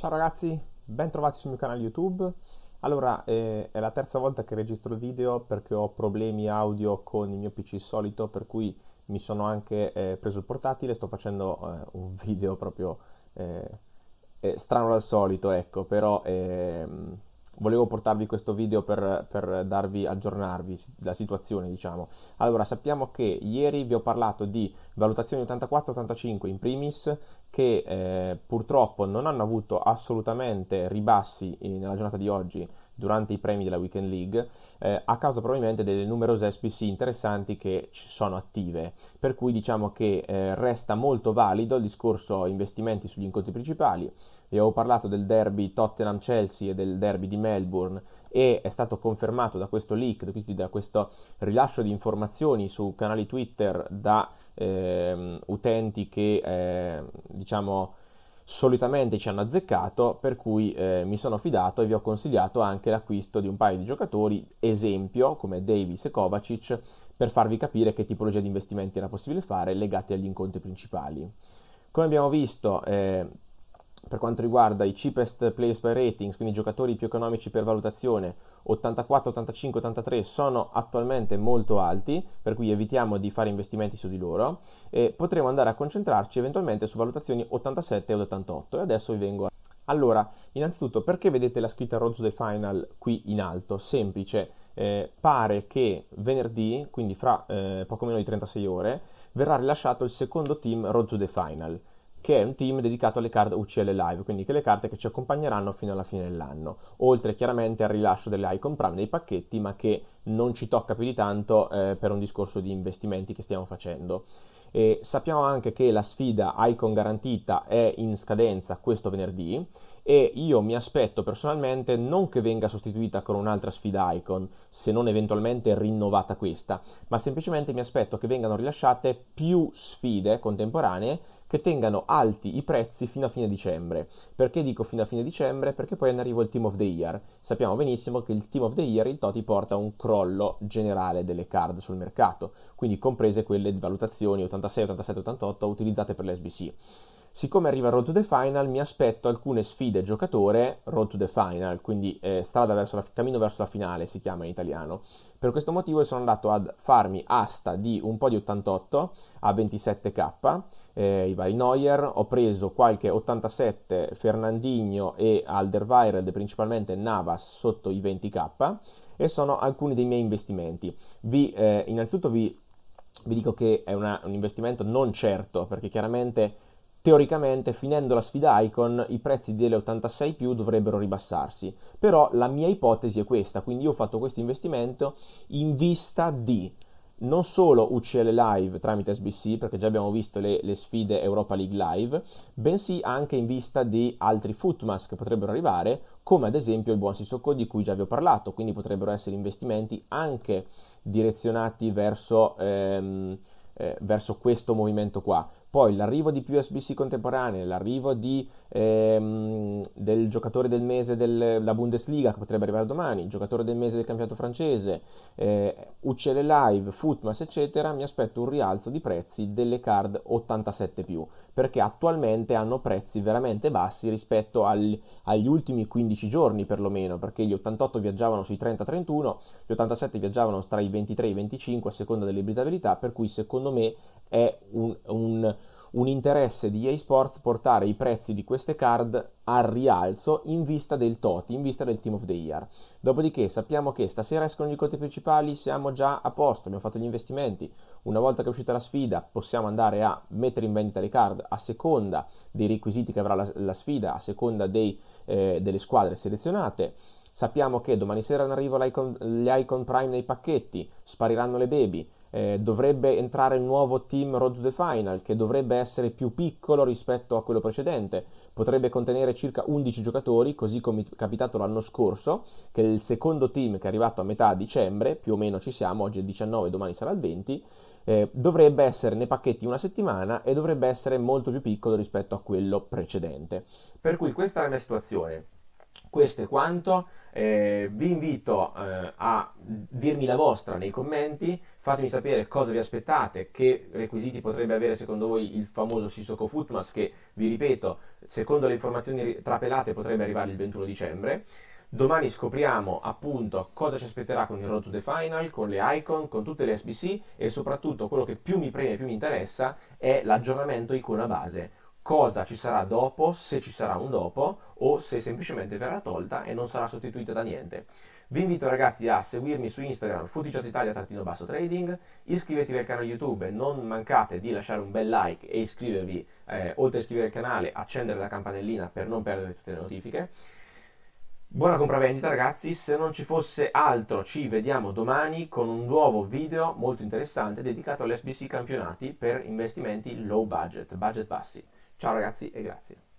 Ciao ragazzi, ben trovati sul mio canale YouTube. Allora, eh, è la terza volta che registro il video perché ho problemi audio con il mio PC solito, per cui mi sono anche eh, preso il portatile, sto facendo eh, un video proprio eh, eh, strano dal solito, ecco, però ehm, volevo portarvi questo video per, per darvi, aggiornarvi la situazione, diciamo. Allora, sappiamo che ieri vi ho parlato di valutazioni 84-85 in primis, che eh, purtroppo non hanno avuto assolutamente ribassi eh, nella giornata di oggi durante i premi della Weekend League, eh, a causa probabilmente delle numerose SPC interessanti che ci sono attive. Per cui diciamo che eh, resta molto valido il discorso investimenti sugli incontri principali. Vi avevo parlato del derby Tottenham-Chelsea e del derby di Melbourne e è stato confermato da questo leak, quindi da questo rilascio di informazioni su canali Twitter da ehm, utenti che eh, diciamo solitamente ci hanno azzeccato, per cui eh, mi sono fidato e vi ho consigliato anche l'acquisto di un paio di giocatori, esempio come Davis e Kovacic, per farvi capire che tipologia di investimenti era possibile fare legati agli incontri principali. Come abbiamo visto, eh, per quanto riguarda i cheapest players by ratings, quindi i giocatori più economici per valutazione, 84, 85, 83 sono attualmente molto alti, per cui evitiamo di fare investimenti su di loro e potremo andare a concentrarci eventualmente su valutazioni 87 ed 88 e adesso vi vengo a... Allora, innanzitutto perché vedete la scritta Road to the Final qui in alto? Semplice, eh, pare che venerdì, quindi fra eh, poco meno di 36 ore, verrà rilasciato il secondo team Road to the Final che è un team dedicato alle card UCL Live, quindi che le carte che ci accompagneranno fino alla fine dell'anno, oltre chiaramente al rilascio delle Icon Prime dei pacchetti, ma che non ci tocca più di tanto eh, per un discorso di investimenti che stiamo facendo. E sappiamo anche che la sfida Icon garantita è in scadenza questo venerdì e io mi aspetto personalmente non che venga sostituita con un'altra sfida Icon, se non eventualmente rinnovata questa, ma semplicemente mi aspetto che vengano rilasciate più sfide contemporanee che tengano alti i prezzi fino a fine dicembre. Perché dico fino a fine dicembre? Perché poi è in arrivo il Team of the Year. Sappiamo benissimo che il Team of the Year, il Toti, porta a un crollo generale delle card sul mercato, quindi comprese quelle di valutazioni 86, 87, 88 utilizzate per l'SBC. Siccome arriva Road to the Final, mi aspetto alcune sfide giocatore, Road to the Final, quindi eh, strada verso la, cammino verso la finale si chiama in italiano. Per questo motivo sono andato a farmi asta di un po' di 88 a 27k, eh, i vari Neuer, ho preso qualche 87 Fernandinho e Alderweireld, principalmente Navas sotto i 20k, e sono alcuni dei miei investimenti. Vi, eh, innanzitutto vi, vi dico che è una, un investimento non certo, perché chiaramente Teoricamente, finendo la sfida Icon, i prezzi delle 86 più dovrebbero ribassarsi, però la mia ipotesi è questa, quindi io ho fatto questo investimento in vista di non solo UCL Live tramite SBC, perché già abbiamo visto le, le sfide Europa League Live, bensì anche in vista di altri footmask che potrebbero arrivare, come ad esempio il buon Sissoko di cui già vi ho parlato, quindi potrebbero essere investimenti anche direzionati verso, ehm, eh, verso questo movimento qua poi l'arrivo di più SBC contemporanee, l'arrivo di, ehm, del giocatore del mese della Bundesliga che potrebbe arrivare domani, il giocatore del mese del campionato francese, eh, Uccelle Live, Footmas, eccetera, mi aspetto un rialzo di prezzi delle card 87 più, perché attualmente hanno prezzi veramente bassi rispetto al, agli ultimi 15 giorni perlomeno, perché gli 88 viaggiavano sui 30-31, gli 87 viaggiavano tra i 23 e i 25 a seconda dell'ibridabilità, per cui secondo me è un, un un interesse di EA Sports portare i prezzi di queste card al rialzo in vista del TOTI, in vista del Team of the Year. Dopodiché sappiamo che stasera escono i conti principali, siamo già a posto, abbiamo fatto gli investimenti. Una volta che è uscita la sfida possiamo andare a mettere in vendita le card a seconda dei requisiti che avrà la, la sfida, a seconda dei, eh, delle squadre selezionate. Sappiamo che domani sera in arrivo l'Icon, Icon Prime nei pacchetti, spariranno le baby, eh, dovrebbe entrare il nuovo team Road to the Final, che dovrebbe essere più piccolo rispetto a quello precedente. Potrebbe contenere circa 11 giocatori, così come è capitato l'anno scorso, che il secondo team che è arrivato a metà dicembre, più o meno ci siamo, oggi è il 19, domani sarà il 20, eh, dovrebbe essere nei pacchetti una settimana e dovrebbe essere molto più piccolo rispetto a quello precedente. Per cui questa è la mia situazione. Questo è quanto, eh, vi invito eh, a dirmi la vostra nei commenti, fatemi sapere cosa vi aspettate, che requisiti potrebbe avere secondo voi il famoso Sissoko Footmas che, vi ripeto, secondo le informazioni trapelate potrebbe arrivare il 21 dicembre. Domani scopriamo appunto cosa ci aspetterà con il Road to the Final, con le icon, con tutte le SBC e soprattutto quello che più mi preme e più mi interessa è l'aggiornamento icona base cosa ci sarà dopo, se ci sarà un dopo o se semplicemente verrà tolta e non sarà sostituita da niente. Vi invito ragazzi a seguirmi su Instagram futigiottitalia-trading, iscrivetevi al canale YouTube, non mancate di lasciare un bel like e iscrivervi, eh, oltre a iscrivervi al canale, accendere la campanellina per non perdere tutte le notifiche. Buona compravendita ragazzi, se non ci fosse altro ci vediamo domani con un nuovo video molto interessante dedicato all'SBC campionati per investimenti low budget, budget bassi. Ciao ragazzi e grazie.